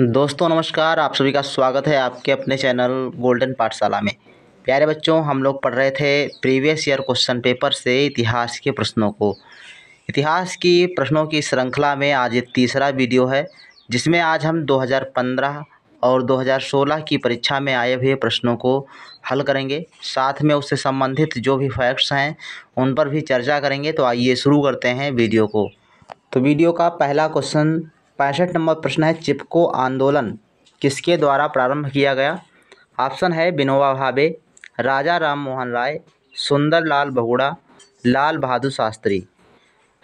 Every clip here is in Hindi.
दोस्तों नमस्कार आप सभी का स्वागत है आपके अपने चैनल गोल्डन पाठशाला में प्यारे बच्चों हम लोग पढ़ रहे थे प्रीवियस ईयर क्वेश्चन पेपर से इतिहास के प्रश्नों को इतिहास की प्रश्नों की श्रृंखला में आज ये तीसरा वीडियो है जिसमें आज हम 2015 और 2016 की परीक्षा में आए हुए प्रश्नों को हल करेंगे साथ में उससे संबंधित जो भी फैक्ट्स हैं उन पर भी चर्चा करेंगे तो आइए शुरू करते हैं वीडियो को तो वीडियो का पहला क्वेश्चन पैंसठ नंबर प्रश्न है चिपको आंदोलन किसके द्वारा प्रारंभ किया गया ऑप्शन है विनोबा भावे राजा राम मोहन राय सुंदर लाल बहुड़ा लाल बहादुर शास्त्री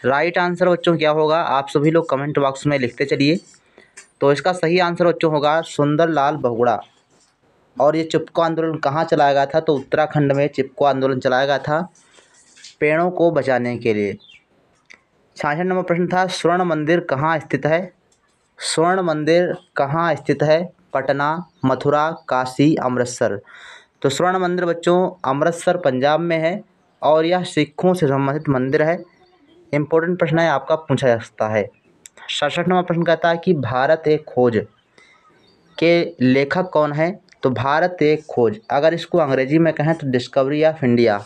राइट आंसर बच्चों क्या होगा आप सभी लोग कमेंट बॉक्स में लिखते चलिए तो इसका सही आंसर बच्चों होगा सुंदरलाल बहुड़ा और ये चिपको आंदोलन कहाँ चलाया गया था तो उत्तराखंड में चिपको आंदोलन चलाया गया था पेड़ों को बचाने के लिए छाछठ नंबर प्रश्न था स्वर्ण मंदिर कहाँ स्थित है स्वर्ण मंदिर कहाँ स्थित है पटना मथुरा काशी अमृतसर तो स्वर्ण मंदिर बच्चों अमृतसर पंजाब में है और यह सिखों से संबंधित मंदिर है इम्पोर्टेंट प्रश्न है आपका पूछा जा सकता है सड़सठ नंबर प्रश्न कहता है कि भारत एक खोज के लेखक कौन है तो भारत एक खोज अगर इसको अंग्रेजी में कहें तो डिस्कवरी ऑफ इंडिया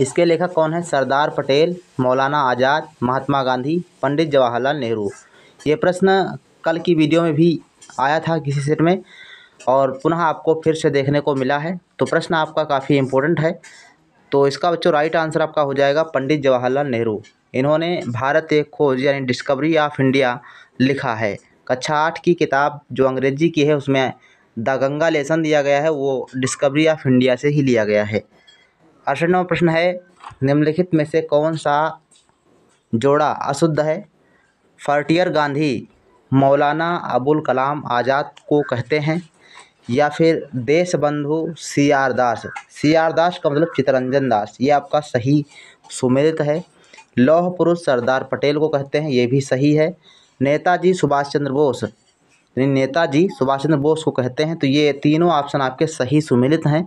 इसके लेखक कौन है सरदार पटेल मौलाना आज़ाद महात्मा गांधी पंडित जवाहरलाल नेहरू ये प्रश्न कल की वीडियो में भी आया था किसी सेट में और पुनः आपको फिर से देखने को मिला है तो प्रश्न आपका काफ़ी इम्पोर्टेंट है तो इसका बच्चों राइट आंसर आपका हो जाएगा पंडित जवाहरलाल नेहरू इन्होंने भारत एक खोज यानी डिस्कवरी ऑफ इंडिया लिखा है कक्षा आठ की किताब जो अंग्रेजी की है उसमें द गंगा लेसन दिया गया है वो डिस्कवरी ऑफ इंडिया से ही लिया गया है अड़सठवा प्रश्न है निम्नलिखित में से कौन सा जोड़ा अशुद्ध है फर्टियर गांधी मौलाना अबुल कलाम आज़ाद को कहते हैं या फिर देश बंधु सी आर दास सी आर दास का मतलब चितरंजन दास ये आपका सही सुमेलित है लौह पुरुष सरदार पटेल को कहते हैं ये भी सही है नेताजी सुभाष चंद्र बोस नेताजी सुभाष चंद्र बोस को कहते हैं तो ये तीनों ऑप्शन आपके सही सुमेलित हैं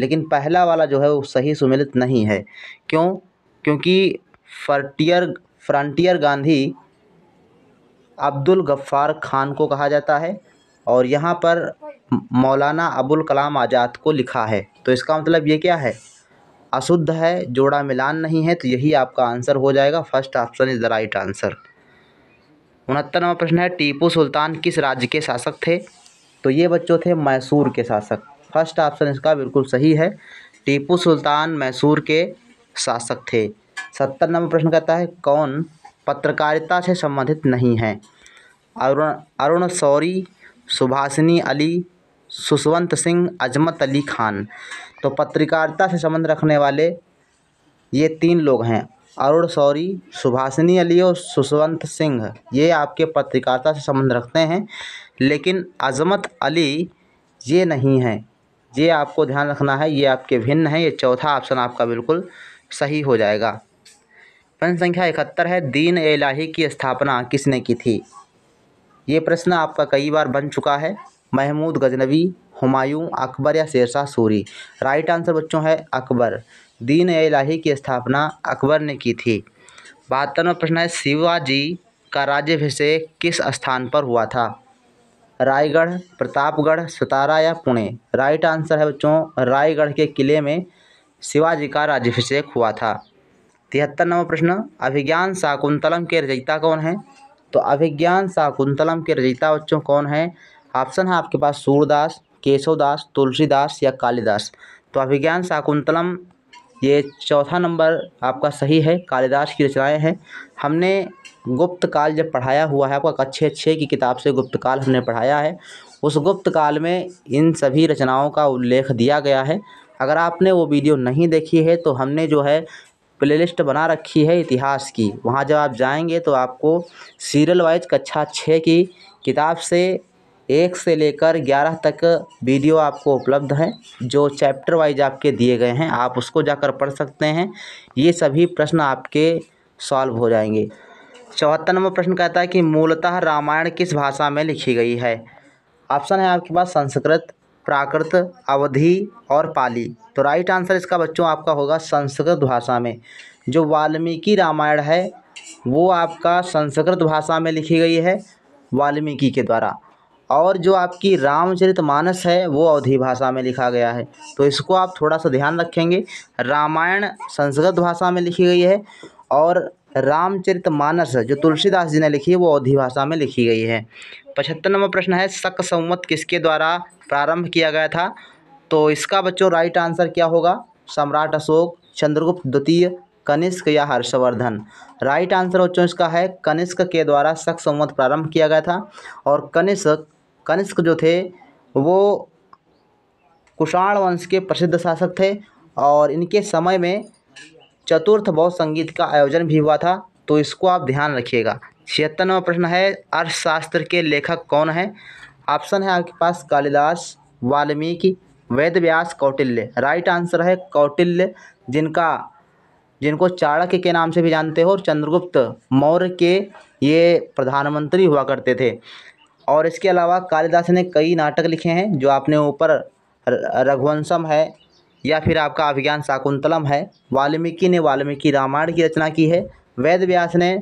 लेकिन पहला वाला जो है वो सही सुमेलित नहीं है क्यों क्योंकि फर्टियर फ्रंटियर गांधी अब्दुल गफ़्फ़ार ख़ान को कहा जाता है और यहाँ पर मौलाना अबुल कलाम आज़ाद को लिखा है तो इसका मतलब ये क्या है अशुद्ध है जोड़ा मिलान नहीं है तो यही आपका आंसर हो जाएगा first option is the right answer उनहत्तरवा प्रश्न है टीपू सुल्तान किस राज्य के शासक थे तो ये बच्चों थे मैसूर के शासक फर्स्ट ऑप्शन इसका बिल्कुल सही है टीपू सुल्तान मैसूर के शासक थे सत्तर नंबर प्रश्न कहता है कौन पत्रकारिता से संबंधित नहीं हैं अरुण अरुण सौरी सुभाषिनी अली सुशवंत सिंह अजमत अली खान तो पत्रकारिता से संबंध रखने वाले ये तीन लोग हैं अरुण सौरी सुभाषिनी अली और सुसवंत सिंह ये आपके पत्रकारिता से संबंध रखते हैं लेकिन अजमत अली ये नहीं हैं ये आपको ध्यान रखना है ये आपके भिन्न हैं ये चौथा ऑप्शन आपका बिल्कुल सही हो जाएगा प्रश्न संख्या इकहत्तर है दीन एलाही की स्थापना किसने की थी ये प्रश्न आपका कई बार बन चुका है महमूद गजनवी हुमायूं अकबर या शेरशाह सूरी राइट आंसर बच्चों है अकबर दीन एलाही की स्थापना अकबर ने की थी बहत्तरवा प्रश्न है शिवाजी का राज्यभिषेक किस स्थान पर हुआ था रायगढ़ प्रतापगढ़ सतारा या पुणे राइट आंसर है बच्चों रायगढ़ के किले में शिवाजी का राज्यभिषेक हुआ था तिहत्तर नंबर प्रश्न अभिज्ञान शाकुंतलम के रचयिता कौन है तो अभिज्ञान शाकुंतलम के रचयिता बच्चों कौन है ऑप्शन है आपके पास सूरदास केशवदास तुलसीदास या कालिदास तो अभिज्ञान शाकुंतलम ये चौथा नंबर आपका सही है कालिदास की रचनाएं हैं हमने गुप्त काल जब पढ़ाया हुआ है आपका अच्छे अच्छे की किताब से गुप्त काल हमने पढ़ाया है उस गुप्त काल में इन सभी रचनाओं का उल्लेख दिया गया है अगर आपने वो वीडियो नहीं देखी है तो हमने जो है प्लेलिस्ट बना रखी है इतिहास की वहाँ जब आप जाएँगे तो आपको सीरियल वाइज कक्षा छः की किताब से एक से लेकर ग्यारह तक वीडियो आपको उपलब्ध हैं जो चैप्टर वाइज आपके दिए गए हैं आप उसको जाकर पढ़ सकते हैं ये सभी प्रश्न आपके सॉल्व हो जाएंगे चौहत्तर नंबर प्रश्न कहता है कि मूलतः रामायण किस भाषा में लिखी गई है ऑप्शन है आपके पास संस्कृत प्राकृत अवधि और पाली तो राइट आंसर इसका बच्चों आपका होगा संस्कृत भाषा में जो वाल्मीकि रामायण है वो आपका संस्कृत भाषा में लिखी गई है वाल्मीकि के द्वारा और जो आपकी रामचरितमानस है वो अवधि भाषा में लिखा गया है तो इसको आप थोड़ा सा ध्यान रखेंगे रामायण संस्कृत भाषा में लिखी गई है और रामचरितमानस जो तुलसीदास जी ने लिखी है वो अवधि भाषा में लिखी गई है पचहत्तर नंबर प्रश्न है शक सम्मत किसके द्वारा प्रारंभ किया गया था तो इसका बच्चों राइट आंसर क्या होगा सम्राट अशोक चंद्रगुप्त द्वितीय कनिष्क या हर्षवर्धन राइट आंसर बच्चों इसका है कनिष्क के द्वारा शक सम्मत प्रारंभ किया गया था और कनिष्क कनिष्क जो थे वो कुषाण वंश के प्रसिद्ध शासक थे और इनके समय में चतुर्थ बौद्ध संगीत का आयोजन भी हुआ था तो इसको आप ध्यान रखिएगा छिहत्तरवा प्रश्न है अर्थशास्त्र के लेखक कौन है ऑप्शन है आपके पास कालिदास वाल्मीकि वेद व्यास कौटिल्य राइट आंसर है कौटिल्य जिनका जिनको चाणक्य के नाम से भी जानते हो और चंद्रगुप्त मौर्य के ये प्रधानमंत्री हुआ करते थे और इसके अलावा कालिदास ने कई नाटक लिखे हैं जो आपने ऊपर रघुवंशम है या फिर आपका अभिज्ञान शाकुंतलम है वाल्मीकि ने वाल्मीकि रामायण की रचना की है वेद व्यास ने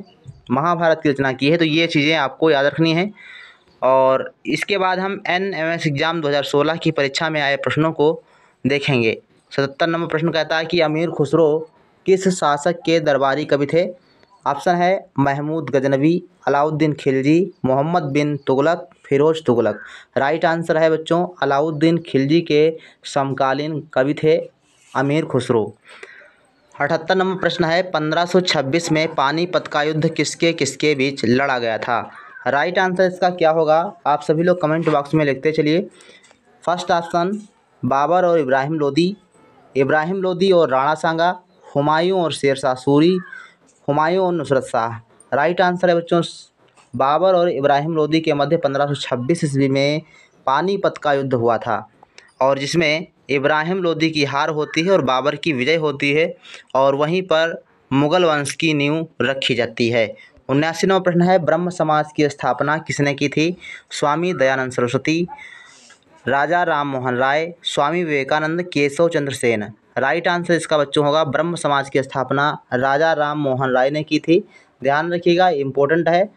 महाभारत की रचना की है तो ये चीज़ें आपको याद रखनी है और इसके बाद हम एन एम एस एग्ज़ाम 2016 की परीक्षा में आए प्रश्नों को देखेंगे सतहत्तर नंबर प्रश्न कहता है कि अमीर खुसरो किस शासक के दरबारी कवि थे ऑप्शन है महमूद गजनवी अलाउद्दीन खिलजी मोहम्मद बिन तुगलक फिरोज तुगलक राइट आंसर है बच्चों अलाउद्दीन खिलजी के समकालीन कवि थे अमीर खुसरो अठहत्तर नंबर प्रश्न है 1526 में पानीपत का युद्ध किसके किसके बीच लड़ा गया था राइट आंसर इसका क्या होगा आप सभी लोग कमेंट बॉक्स में लिखते चलिए फर्स्ट ऑप्शन बाबर और इब्राहिम लोदी इब्राहिम लोदी और राणा सांगा हुमायूं और शेर शाह सूरी हुमायूं और नुसरत शाह राइट आंसर है बच्चों बाबर और इब्राहिम लोदी के मध्य पंद्रह ईस्वी में पानीपत का युद्ध हुआ था और जिसमें इब्राहिम लोदी की हार होती है और बाबर की विजय होती है और वहीं पर मुग़ल वंश की नींव रखी जाती है उन्यासी नौ प्रश्न है ब्रह्म समाज की स्थापना किसने की थी स्वामी दयानंद सरस्वती राजा राम मोहन राय स्वामी विवेकानंद केशव चंद्र सेन राइट आंसर इसका बच्चों होगा ब्रह्म समाज की स्थापना राजा राम मोहन राय ने की थी ध्यान रखिएगा इम्पोर्टेंट है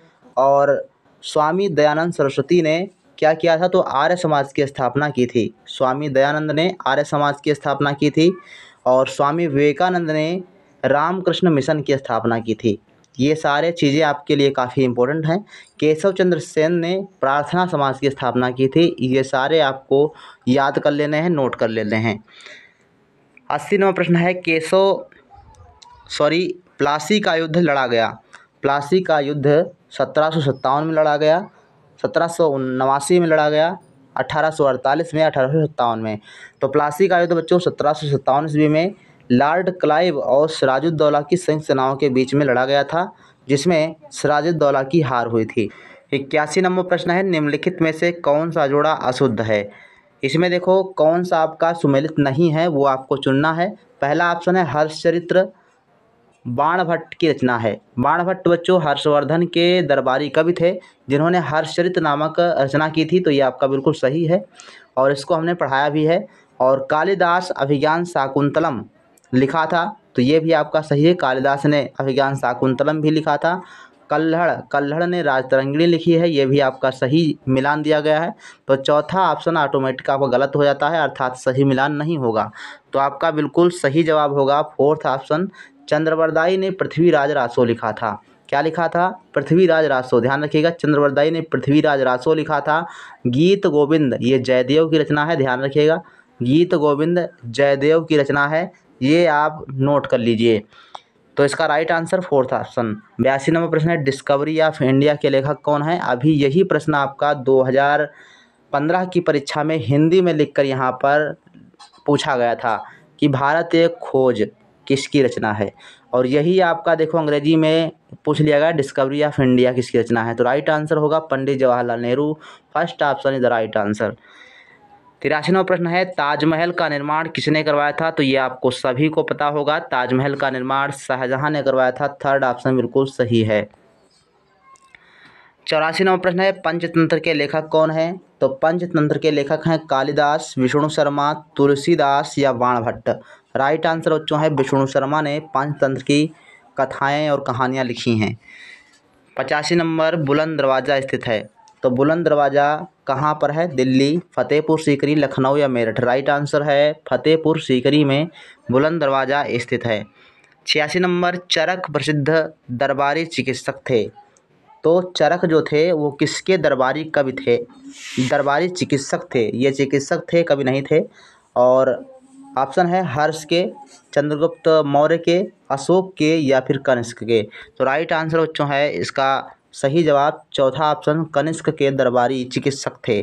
और स्वामी दयानंद सरस्वती ने क्या किया था तो आर्य समाज की स्थापना की थी स्वामी दयानंद ने आर्य समाज की स्थापना की थी और स्वामी विवेकानंद ने रामकृष्ण मिशन की स्थापना की थी ये सारे चीज़ें आपके लिए काफ़ी इम्पोर्टेंट हैं केशव चंद्र सेन ने प्रार्थना समाज की स्थापना की थी ये सारे आपको याद कर लेने हैं नोट कर लेने हैं अस्सी नंबर प्रश्न है केशव सॉरी प्लासी का युद्ध लड़ा गया प्लासी का युद्ध सत्रह में लड़ा गया सत्रह में लड़ा गया अठारह में अठारह में तो प्लासी का युद्ध तो बच्चों सत्रह सौ ईस्वी में लॉर्ड क्लाइव और सराजुद्दौला की संयुक्त सेनाओं के बीच में लड़ा गया था जिसमें सराजुद्दौला की हार हुई थी इक्यासी नंबर प्रश्न है निम्नलिखित में से कौन सा जोड़ा अशुद्ध है इसमें देखो कौन सा आपका सुमेलित नहीं है वो आपको चुनना है पहला ऑप्शन है हर्षचरित्र बाणभट्ट की रचना है बाणभट्ट बच्चों हर्षवर्धन के दरबारी कवि थे जिन्होंने हर्षचरित नामक रचना की थी तो ये आपका बिल्कुल सही है और इसको हमने पढ़ाया भी है और कालिदास अभिज्ञान शाकुंतलम लिखा था तो ये भी आपका सही है कालिदास ने अभिज्ञान शाकुंतलम भी लिखा था कल्हड़ कल्हड़ ने राजतरंगिणी लिखी है ये भी आपका सही मिलान दिया गया है तो चौथा ऑप्शन ऑटोमेटिक आपका गलत हो जाता है अर्थात सही मिलान नहीं होगा तो आपका बिल्कुल सही जवाब होगा फोर्थ ऑप्शन चंद्रवरदाई ने पृथ्वीराज रासो लिखा था क्या लिखा था पृथ्वीराज रासो ध्यान रखिएगा चंद्रवरदाई ने पृथ्वीराज रासो लिखा था गीत गोविंद ये जयदेव की रचना है ध्यान रखिएगा गीत गोविंद जयदेव की रचना है ये आप नोट कर लीजिए तो इसका राइट आंसर फोर्थ ऑप्शन बयासी नंबर प्रश्न है डिस्कवरी ऑफ इंडिया के लेखक कौन है अभी यही प्रश्न आपका 2015 की परीक्षा में हिंदी में लिखकर यहाँ पर पूछा गया था कि भारत एक खोज किसकी रचना है और यही आपका देखो अंग्रेजी में पूछ लिया गया डिस्कवरी ऑफ इंडिया किसकी रचना है तो राइट आंसर होगा Pandit Jawaharlal Nehru first option is the right answer तिरासीवा प्रश्न है ताजमहल का निर्माण किसने करवाया था तो ये आपको सभी को पता होगा ताजमहल का निर्माण शाहजहां ने करवाया था थर्ड ऑप्शन बिल्कुल सही है चौरासी नंबर प्रश्न है पंचतंत्र के लेखक कौन हैं तो पंचतंत्र के लेखक हैं कालिदास विष्णु शर्मा तुलसीदास या बाणभट्ट भट्ट राइट आंसर बच्चों है विष्णु शर्मा ने पंचतंत्र की कथाएं और कहानियां लिखी हैं पचासी नंबर बुलंद दरवाज़ा स्थित है तो बुलंद दरवाज़ा कहाँ पर है दिल्ली फतेहपुर सीकरी लखनऊ या मेरठ राइट आंसर है फतेहपुर सीकरी में बुलंद दरवाज़ा स्थित है छियासी नंबर चरक प्रसिद्ध दरबारी चिकित्सक थे तो चरक जो थे वो किसके दरबारी कवि थे दरबारी चिकित्सक थे ये चिकित्सक थे कभी नहीं थे और ऑप्शन है हर्ष के चंद्रगुप्त मौर्य के अशोक के या फिर कनिष्क के तो राइट आंसर बच्चों है इसका सही जवाब चौथा ऑप्शन कनिष्क के दरबारी चिकित्सक थे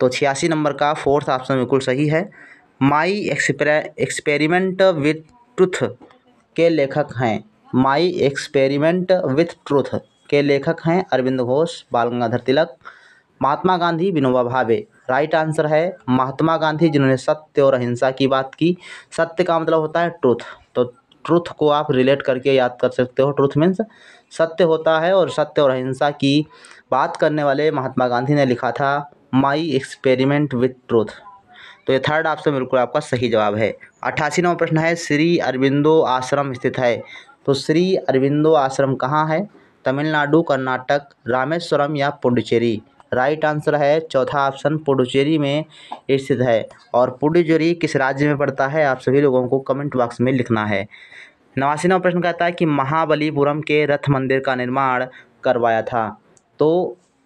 तो छियासी नंबर का फोर्थ ऑप्शन बिल्कुल सही है माई एक्सपेर एक्सपेरिमेंट विथ ट्रुथ के लेखक हैं माई एक्सपेरिमेंट विथ ट्रुथ के लेखक हैं अरविंद घोष बाल गंगाधर तिलक महात्मा गांधी विनोबा भावे राइट आंसर है महात्मा गांधी जिन्होंने सत्य और अहिंसा की बात की सत्य का मतलब होता है ट्रूथ तो ट्रूथ को आप रिलेट करके याद कर सकते हो ट्रूथ मीन्स सत्य होता है और सत्य और अहिंसा की बात करने वाले महात्मा गांधी ने लिखा था माई एक्सपेरिमेंट विथ ट्रूथ तो ये थर्ड ऑप्शन बिल्कुल आपका सही जवाब है अट्ठासी नंबर प्रश्न है श्री अरविंदो आश्रम स्थित है तो श्री अरविंदो आश्रम कहाँ है तमिलनाडु कर्नाटक रामेश्वरम या पुडुचेरी राइट आंसर है चौथा ऑप्शन पुडुचेरी में स्थित है और पुडुचेरी किस राज्य में पड़ता है आप सभी लोगों को कमेंट बॉक्स में लिखना है नवासी नवा प्रश्न कहता है कि महाबलीपुरम के रथ मंदिर का निर्माण करवाया था तो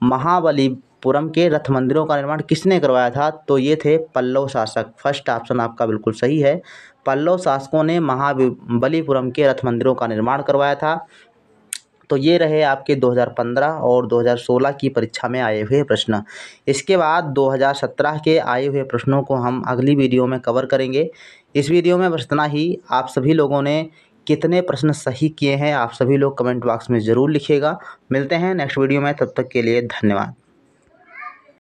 महाबलीपुरम के रथ मंदिरों का निर्माण किसने करवाया था तो ये थे पल्लव शासक फर्स्ट ऑप्शन आपका बिल्कुल सही है पल्लव शासकों ने महाबलीपुरम के रथ मंदिरों का निर्माण करवाया था तो ये रहे आपके 2015 और 2016 की परीक्षा में आए हुए प्रश्न इसके बाद 2017 के आए हुए प्रश्नों को हम अगली वीडियो में कवर करेंगे इस वीडियो में बस इतना ही आप सभी लोगों ने कितने प्रश्न सही किए हैं आप सभी लोग कमेंट बॉक्स में ज़रूर लिखिएगा मिलते हैं नेक्स्ट वीडियो में तब तक के लिए धन्यवाद